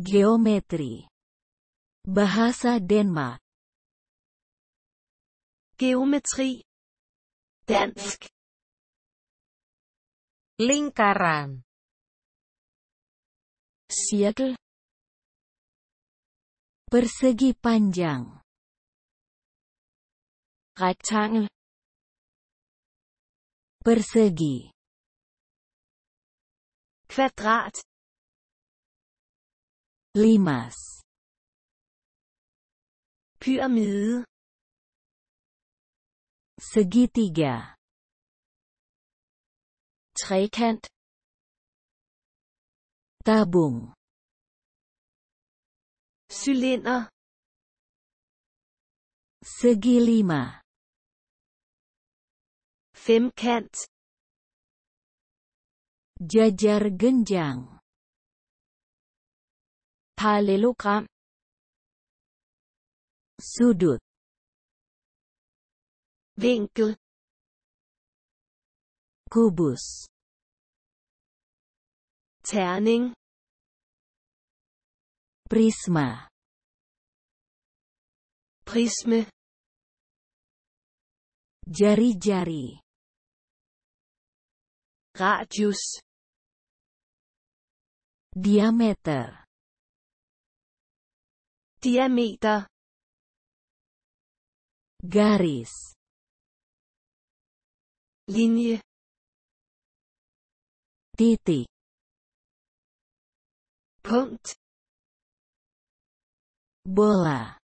Geometri Bahasa Denmark Geometri Dansk Lingkaran sirkel, Persegi panjang Rectangle Persegi Kvadrat Limas. Pyramide. Segitiga. Trekant. Tabung. Cylinder. Segi lima. Femkant. Jajar genjang parallelogram sudut Winkel kubus terning prisma prisme jari-jari radius diameter diameter garis linie titik punkt bola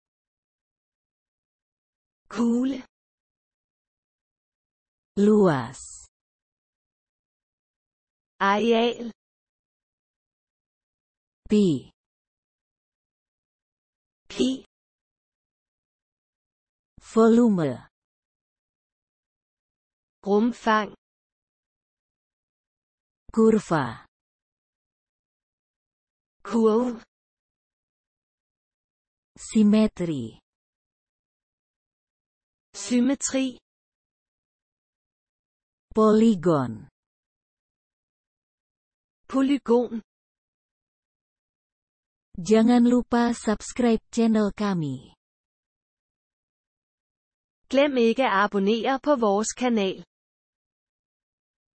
Cool. luas areal b I volume rumfang kurva kurv Symmetry. Symmetry. polygon polygon Jangan lupa subscribe channel kami. Glem ikke at abonnere på vores kanal.